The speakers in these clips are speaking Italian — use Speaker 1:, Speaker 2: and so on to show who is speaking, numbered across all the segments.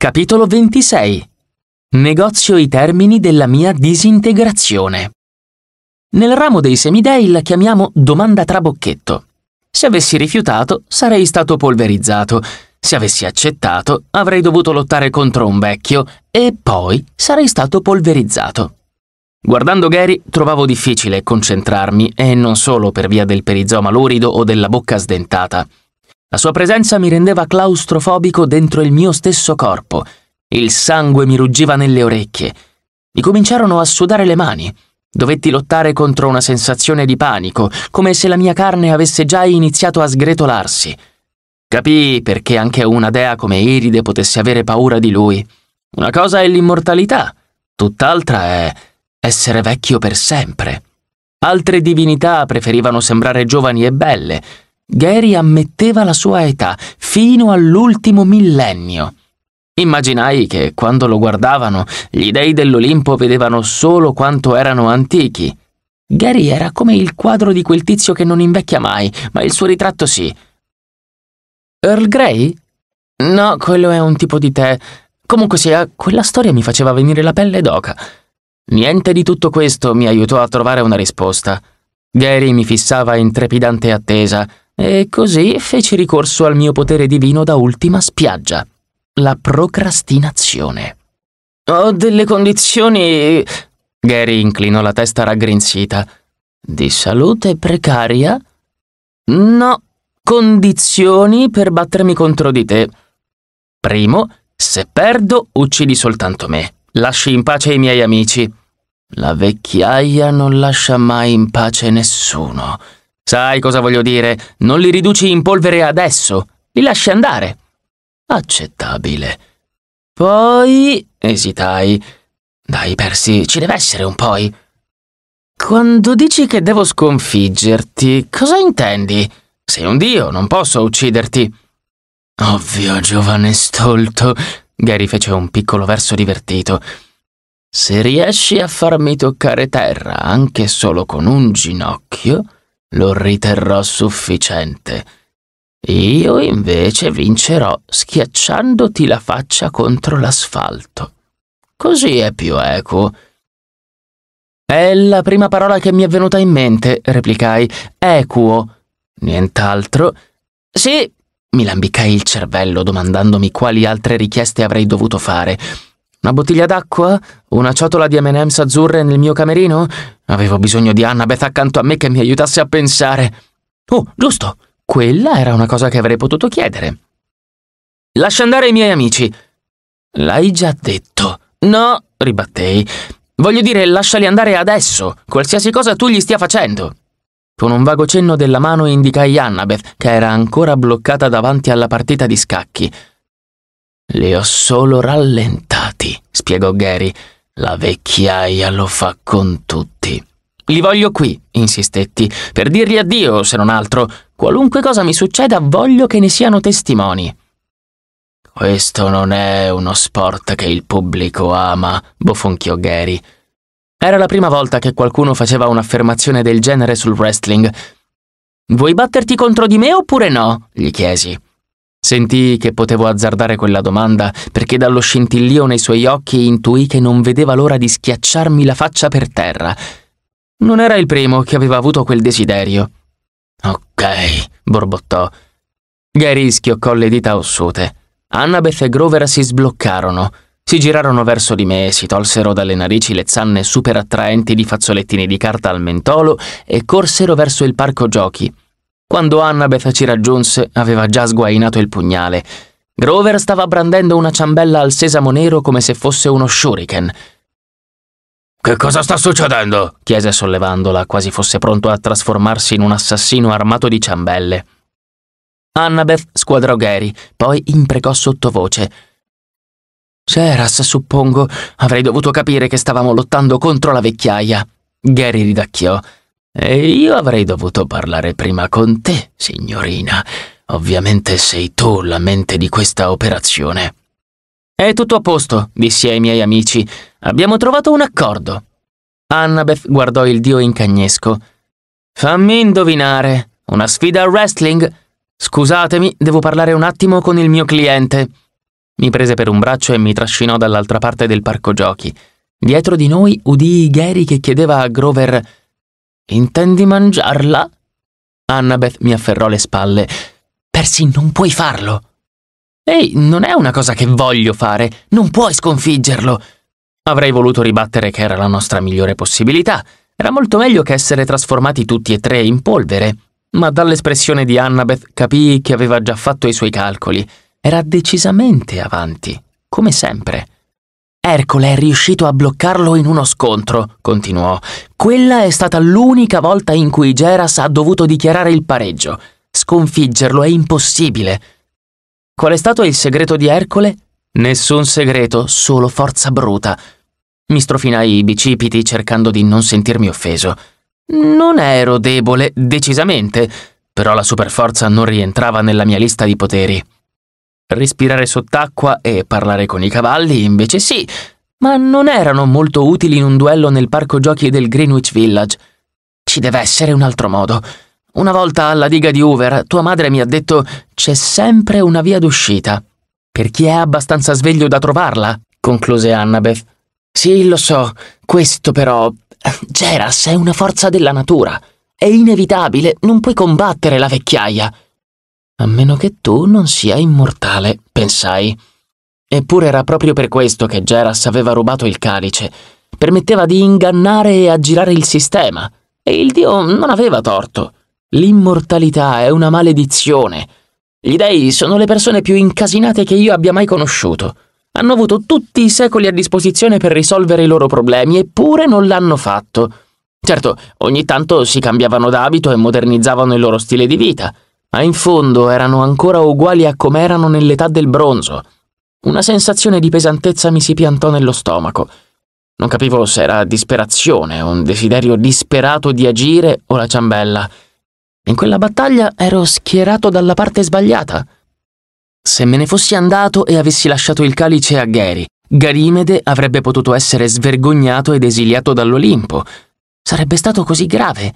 Speaker 1: Capitolo 26 Negozio i termini della mia disintegrazione. Nel ramo dei semidei la chiamiamo domanda trabocchetto. Se avessi rifiutato, sarei stato polverizzato. Se avessi accettato, avrei dovuto lottare contro un vecchio e poi sarei stato polverizzato. Guardando Gary trovavo difficile concentrarmi e non solo per via del perizoma lurido o della bocca sdentata. La sua presenza mi rendeva claustrofobico dentro il mio stesso corpo. Il sangue mi ruggiva nelle orecchie. Mi cominciarono a sudare le mani. Dovetti lottare contro una sensazione di panico, come se la mia carne avesse già iniziato a sgretolarsi. Capii perché anche una dea come Iride potesse avere paura di lui. Una cosa è l'immortalità, tutt'altra è essere vecchio per sempre. Altre divinità preferivano sembrare giovani e belle, Gary ammetteva la sua età fino all'ultimo millennio. Immaginai che quando lo guardavano gli dei dell'Olimpo vedevano solo quanto erano antichi. Gary era come il quadro di quel tizio che non invecchia mai, ma il suo ritratto sì. Earl Grey? No, quello è un tipo di tè. Comunque sia, quella storia mi faceva venire la pelle d'oca. Niente di tutto questo mi aiutò a trovare una risposta. Gary mi fissava in trepidante attesa, e così feci ricorso al mio potere divino da ultima spiaggia, la procrastinazione. Ho delle condizioni... Gary inclinò la testa raggrinzita. Di salute precaria? No, condizioni per battermi contro di te. Primo, se perdo, uccidi soltanto me. Lasci in pace i miei amici. La vecchiaia non lascia mai in pace nessuno. Sai cosa voglio dire? Non li riduci in polvere adesso, li lasci andare. Accettabile. Poi... esitai. Dai, Persi, ci deve essere un poi. Quando dici che devo sconfiggerti, cosa intendi? Sei un dio, non posso ucciderti. Ovvio, giovane stolto. Gary fece un piccolo verso divertito. Se riesci a farmi toccare terra anche solo con un ginocchio, lo riterrò sufficiente. Io invece vincerò schiacciandoti la faccia contro l'asfalto. Così è più equo. È la prima parola che mi è venuta in mente, replicai. Equo. Nient'altro. Sì, mi lambicai il cervello domandandomi quali altre richieste avrei dovuto fare. Una bottiglia d'acqua? Una ciotola di M&M's azzurre nel mio camerino? Avevo bisogno di Annabeth accanto a me che mi aiutasse a pensare. Oh, giusto! Quella era una cosa che avrei potuto chiedere. Lascia andare i miei amici. L'hai già detto. No, ribattei. Voglio dire, lasciali andare adesso, qualsiasi cosa tu gli stia facendo. Con un vago cenno della mano indicai Annabeth, che era ancora bloccata davanti alla partita di scacchi. Le ho solo rallentato malati, spiegò Gary. La vecchiaia lo fa con tutti. Li voglio qui, insistetti, per dirgli addio, se non altro. Qualunque cosa mi succeda, voglio che ne siano testimoni. Questo non è uno sport che il pubblico ama, bofonchiò Gary. Era la prima volta che qualcuno faceva un'affermazione del genere sul wrestling. Vuoi batterti contro di me oppure no? gli chiesi. Sentii che potevo azzardare quella domanda perché dallo scintillio nei suoi occhi intuì che non vedeva l'ora di schiacciarmi la faccia per terra. Non era il primo che aveva avuto quel desiderio. Ok, borbottò. Gary schioccò le dita ossute. Annabeth e Grover si sbloccarono. Si girarono verso di me e si tolsero dalle narici le zanne super attraenti di fazzolettini di carta al mentolo e corsero verso il parco giochi. Quando Annabeth ci raggiunse, aveva già sguainato il pugnale. Grover stava brandendo una ciambella al sesamo nero come se fosse uno shuriken. Che cosa sta succedendo? chiese sollevandola, quasi fosse pronto a trasformarsi in un assassino armato di ciambelle. Annabeth squadrò Gary, poi imprecò sottovoce. Ceras, suppongo. Avrei dovuto capire che stavamo lottando contro la vecchiaia. Gary ridacchiò. E io avrei dovuto parlare prima con te, signorina. Ovviamente sei tu la mente di questa operazione. È tutto a posto, dissi ai miei amici. Abbiamo trovato un accordo. Annabeth guardò il dio in cagnesco. Fammi indovinare. Una sfida al wrestling? Scusatemi, devo parlare un attimo con il mio cliente. Mi prese per un braccio e mi trascinò dall'altra parte del parco giochi. Dietro di noi udii Gary che chiedeva a Grover Intendi mangiarla? Annabeth mi afferrò le spalle. Percy, non puoi farlo. Ehi, non è una cosa che voglio fare. Non puoi sconfiggerlo. Avrei voluto ribattere che era la nostra migliore possibilità. Era molto meglio che essere trasformati tutti e tre in polvere. Ma dall'espressione di Annabeth capii che aveva già fatto i suoi calcoli. Era decisamente avanti, come sempre. Ercole è riuscito a bloccarlo in uno scontro, continuò. Quella è stata l'unica volta in cui Geras ha dovuto dichiarare il pareggio. Sconfiggerlo è impossibile. Qual è stato il segreto di Ercole? Nessun segreto, solo forza bruta. Mi strofinai i bicipiti cercando di non sentirmi offeso. Non ero debole, decisamente, però la superforza non rientrava nella mia lista di poteri. Respirare sott'acqua e parlare con i cavalli invece sì, ma non erano molto utili in un duello nel parco giochi del Greenwich Village. Ci deve essere un altro modo. Una volta alla diga di Hoover, tua madre mi ha detto c'è sempre una via d'uscita. Per chi è abbastanza sveglio da trovarla, concluse Annabeth. Sì, lo so, questo però. Geras è una forza della natura. È inevitabile, non puoi combattere la vecchiaia. A meno che tu non sia immortale, pensai. Eppure era proprio per questo che Geras aveva rubato il calice. Permetteva di ingannare e aggirare il sistema. E il dio non aveva torto. L'immortalità è una maledizione. Gli dei sono le persone più incasinate che io abbia mai conosciuto. Hanno avuto tutti i secoli a disposizione per risolvere i loro problemi, eppure non l'hanno fatto. Certo, ogni tanto si cambiavano d'abito e modernizzavano il loro stile di vita, ma in fondo erano ancora uguali a com'erano nell'età del bronzo. Una sensazione di pesantezza mi si piantò nello stomaco. Non capivo se era disperazione, un desiderio disperato di agire o la ciambella. In quella battaglia ero schierato dalla parte sbagliata. Se me ne fossi andato e avessi lasciato il calice a Gary, Garimede avrebbe potuto essere svergognato ed esiliato dall'Olimpo. Sarebbe stato così grave.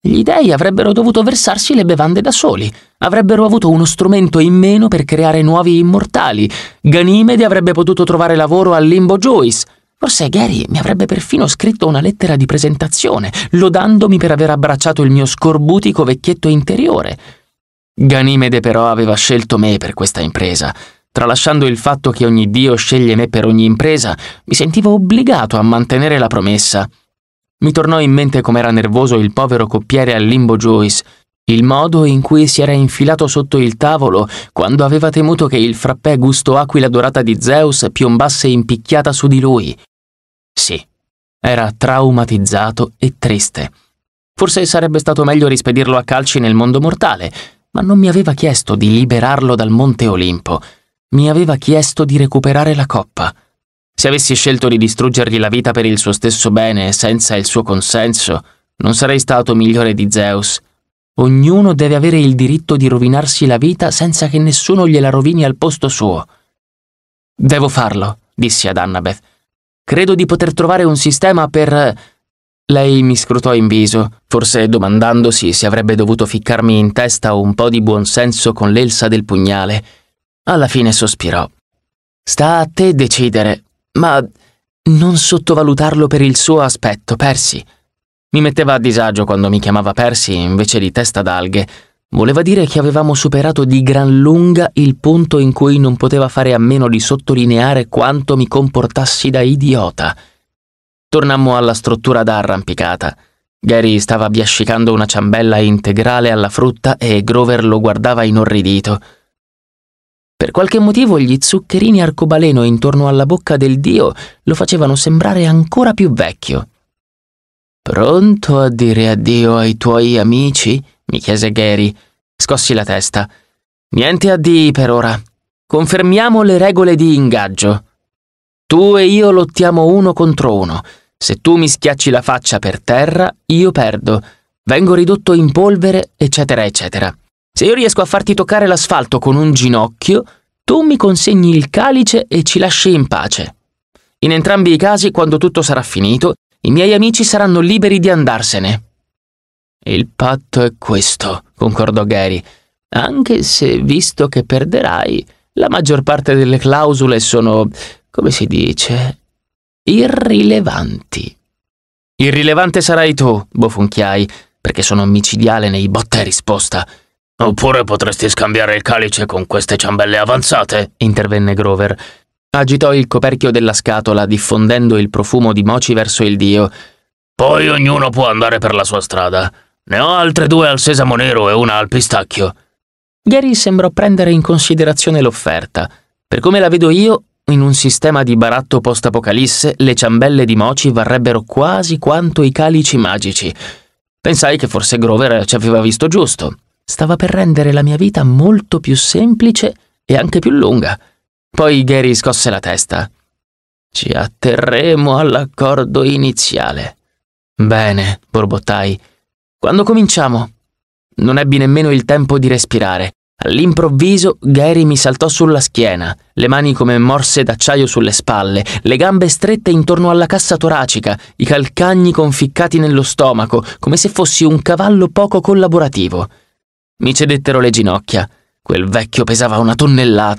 Speaker 1: Gli dei avrebbero dovuto versarsi le bevande da soli, avrebbero avuto uno strumento in meno per creare nuovi immortali, Ganimede avrebbe potuto trovare lavoro al Limbo Joyce, forse Gary mi avrebbe perfino scritto una lettera di presentazione, lodandomi per aver abbracciato il mio scorbutico vecchietto interiore. Ganimede però aveva scelto me per questa impresa. Tralasciando il fatto che ogni dio sceglie me per ogni impresa, mi sentivo obbligato a mantenere la promessa. Mi tornò in mente com'era nervoso il povero coppiere al limbo Joyce, il modo in cui si era infilato sotto il tavolo quando aveva temuto che il frappè gusto aquila dorata di Zeus piombasse impicchiata su di lui. Sì, era traumatizzato e triste. Forse sarebbe stato meglio rispedirlo a calci nel mondo mortale, ma non mi aveva chiesto di liberarlo dal Monte Olimpo. Mi aveva chiesto di recuperare la coppa. Se avessi scelto di distruggergli la vita per il suo stesso bene senza il suo consenso, non sarei stato migliore di Zeus. Ognuno deve avere il diritto di rovinarsi la vita senza che nessuno gliela rovini al posto suo. Devo farlo, dissi ad Annabeth. Credo di poter trovare un sistema per... Lei mi scrutò in viso, forse domandandosi se avrebbe dovuto ficcarmi in testa un po' di buonsenso con l'elsa del pugnale. Alla fine sospirò. Sta a te decidere, ma non sottovalutarlo per il suo aspetto, Percy. Mi metteva a disagio quando mi chiamava Percy invece di testa d'alghe. Voleva dire che avevamo superato di gran lunga il punto in cui non poteva fare a meno di sottolineare quanto mi comportassi da idiota. Tornammo alla struttura da arrampicata. Gary stava biascicando una ciambella integrale alla frutta e Grover lo guardava inorridito. Per qualche motivo gli zuccherini arcobaleno intorno alla bocca del dio lo facevano sembrare ancora più vecchio. Pronto a dire addio ai tuoi amici? mi chiese Gary. Scossi la testa. Niente addii per ora. Confermiamo le regole di ingaggio. Tu e io lottiamo uno contro uno. Se tu mi schiacci la faccia per terra, io perdo. Vengo ridotto in polvere, eccetera, eccetera. Se io riesco a farti toccare l'asfalto con un ginocchio, tu mi consegni il calice e ci lasci in pace. In entrambi i casi, quando tutto sarà finito, i miei amici saranno liberi di andarsene. Il patto è questo, concordò Gary, anche se, visto che perderai, la maggior parte delle clausole sono, come si dice, irrilevanti. Irrilevante sarai tu, bofonchiai, perché sono micidiale nei botta e risposta. Oppure potresti scambiare il calice con queste ciambelle avanzate, intervenne Grover. Agitò il coperchio della scatola, diffondendo il profumo di moci verso il dio. Poi ognuno può andare per la sua strada. Ne ho altre due al sesamo nero e una al pistacchio. Gary sembrò prendere in considerazione l'offerta. Per come la vedo io, in un sistema di baratto post-apocalisse, le ciambelle di moci varrebbero quasi quanto i calici magici. Pensai che forse Grover ci aveva visto giusto stava per rendere la mia vita molto più semplice e anche più lunga. Poi Gary scosse la testa. Ci atterremo all'accordo iniziale. Bene, borbottai. Quando cominciamo? Non ebbi nemmeno il tempo di respirare. All'improvviso Gary mi saltò sulla schiena, le mani come morse d'acciaio sulle spalle, le gambe strette intorno alla cassa toracica, i calcagni conficcati nello stomaco, come se fossi un cavallo poco collaborativo. Mi cedettero le ginocchia. Quel vecchio pesava una tonnellata.